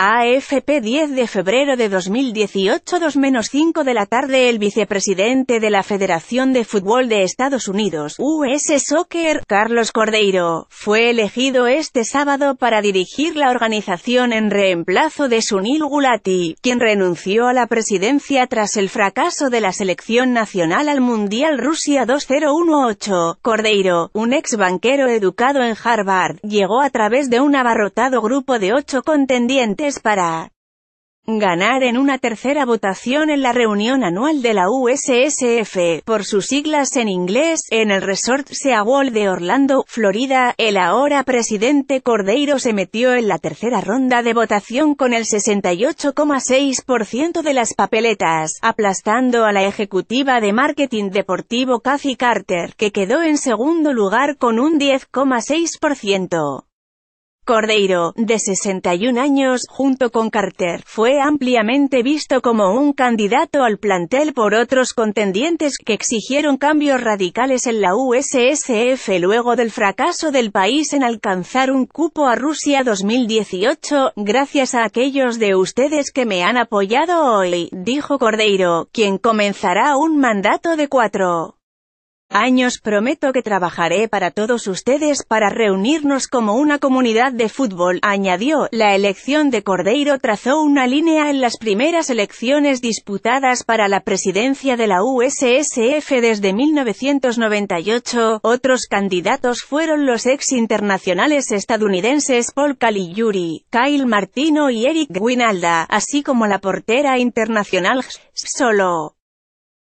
AFP 10 de febrero de 2018 2-5 de la tarde El vicepresidente de la Federación de Fútbol de Estados Unidos, US Soccer, Carlos Cordeiro, fue elegido este sábado para dirigir la organización en reemplazo de Sunil Gulati, quien renunció a la presidencia tras el fracaso de la selección nacional al Mundial Rusia 2018. Cordeiro, un ex banquero educado en Harvard, llegó a través de un abarrotado grupo de ocho contendientes para ganar en una tercera votación en la reunión anual de la USSF, por sus siglas en inglés, en el Resort Seawall de Orlando, Florida, el ahora presidente Cordeiro se metió en la tercera ronda de votación con el 68,6% de las papeletas, aplastando a la ejecutiva de marketing deportivo Cathy Carter, que quedó en segundo lugar con un 10,6%. Cordeiro, de 61 años, junto con Carter, fue ampliamente visto como un candidato al plantel por otros contendientes que exigieron cambios radicales en la USSF luego del fracaso del país en alcanzar un cupo a Rusia 2018, gracias a aquellos de ustedes que me han apoyado hoy, dijo Cordeiro, quien comenzará un mandato de cuatro años prometo que trabajaré para todos ustedes para reunirnos como una comunidad de fútbol, añadió. La elección de Cordeiro trazó una línea en las primeras elecciones disputadas para la presidencia de la USSF desde 1998. Otros candidatos fueron los ex internacionales estadounidenses Paul Caligiuri, Kyle Martino y Eric Guinalda, así como la portera internacional Solo.